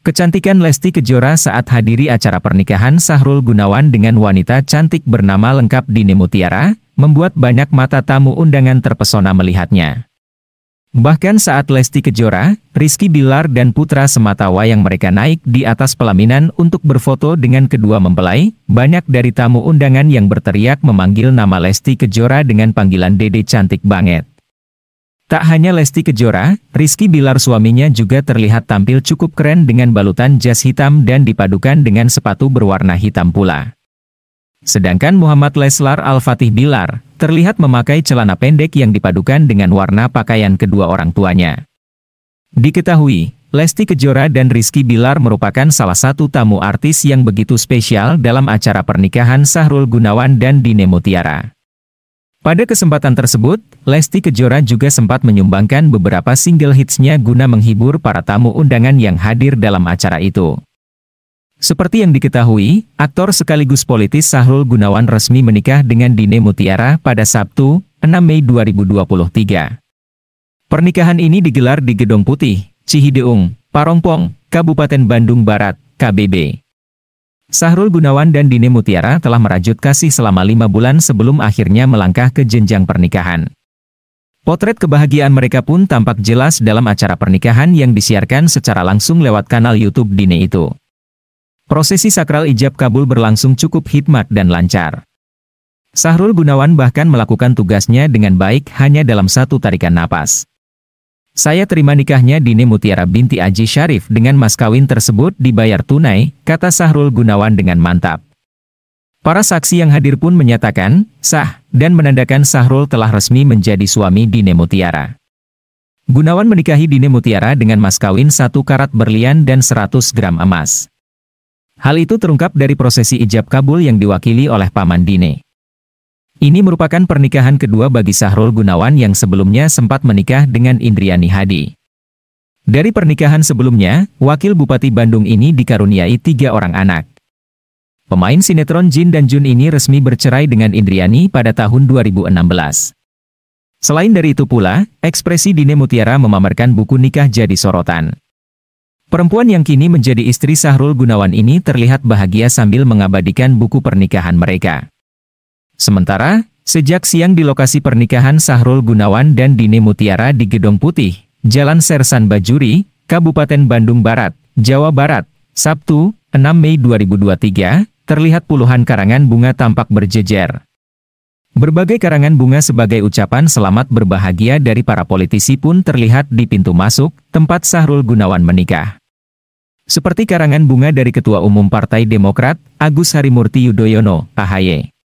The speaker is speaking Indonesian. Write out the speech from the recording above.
Kecantikan Lesti Kejora saat hadiri acara pernikahan Sahrul Gunawan dengan wanita cantik bernama lengkap Dini Mutiara, membuat banyak mata tamu undangan terpesona melihatnya. Bahkan saat Lesti Kejora, Rizky Bilar dan Putra Sematawa yang mereka naik di atas pelaminan untuk berfoto dengan kedua mempelai, banyak dari tamu undangan yang berteriak memanggil nama Lesti Kejora dengan panggilan Dede Cantik Banget. Tak hanya Lesti Kejora, Rizky Bilar suaminya juga terlihat tampil cukup keren dengan balutan jas hitam dan dipadukan dengan sepatu berwarna hitam pula. Sedangkan Muhammad Leslar Al-Fatih Bilar, terlihat memakai celana pendek yang dipadukan dengan warna pakaian kedua orang tuanya. Diketahui, Lesti Kejora dan Rizky Bilar merupakan salah satu tamu artis yang begitu spesial dalam acara pernikahan Sahrul Gunawan dan Dine Mutiara. Pada kesempatan tersebut, Lesti Kejora juga sempat menyumbangkan beberapa single hitsnya guna menghibur para tamu undangan yang hadir dalam acara itu. Seperti yang diketahui, aktor sekaligus politis Sahrul Gunawan resmi menikah dengan Dine Mutiara pada Sabtu, 6 Mei 2023. Pernikahan ini digelar di Gedong Putih, Cihideung, Parongpong, Kabupaten Bandung Barat, KBB. Sahrul Gunawan dan Dini Mutiara telah merajut kasih selama lima bulan sebelum akhirnya melangkah ke jenjang pernikahan. Potret kebahagiaan mereka pun tampak jelas dalam acara pernikahan yang disiarkan secara langsung lewat kanal YouTube Dini itu. Prosesi sakral ijab kabul berlangsung cukup hikmat dan lancar. Sahrul Gunawan bahkan melakukan tugasnya dengan baik hanya dalam satu tarikan napas. Saya terima nikahnya Dini Mutiara binti Aji Syarif dengan mas kawin tersebut dibayar tunai, kata Sahrul Gunawan dengan mantap. Para saksi yang hadir pun menyatakan, sah, dan menandakan Sahrul telah resmi menjadi suami Dine Mutiara. Gunawan menikahi Dine Mutiara dengan mas kawin 1 karat berlian dan 100 gram emas. Hal itu terungkap dari prosesi ijab kabul yang diwakili oleh Paman Dine. Ini merupakan pernikahan kedua bagi Sahrul Gunawan yang sebelumnya sempat menikah dengan Indriani Hadi. Dari pernikahan sebelumnya, Wakil Bupati Bandung ini dikaruniai tiga orang anak. Pemain sinetron Jin dan Jun ini resmi bercerai dengan Indriani pada tahun 2016. Selain dari itu pula, ekspresi Dine Mutiara memamerkan buku nikah jadi sorotan. Perempuan yang kini menjadi istri Sahrul Gunawan ini terlihat bahagia sambil mengabadikan buku pernikahan mereka. Sementara, sejak siang di lokasi pernikahan Sahrul Gunawan dan Dine Mutiara di Gedong Putih, Jalan Sersan Bajuri, Kabupaten Bandung Barat, Jawa Barat, Sabtu, 6 Mei 2023, terlihat puluhan karangan bunga tampak berjejer. Berbagai karangan bunga sebagai ucapan selamat berbahagia dari para politisi pun terlihat di pintu masuk, tempat Sahrul Gunawan menikah. Seperti karangan bunga dari Ketua Umum Partai Demokrat, Agus Harimurti Yudhoyono, AHY.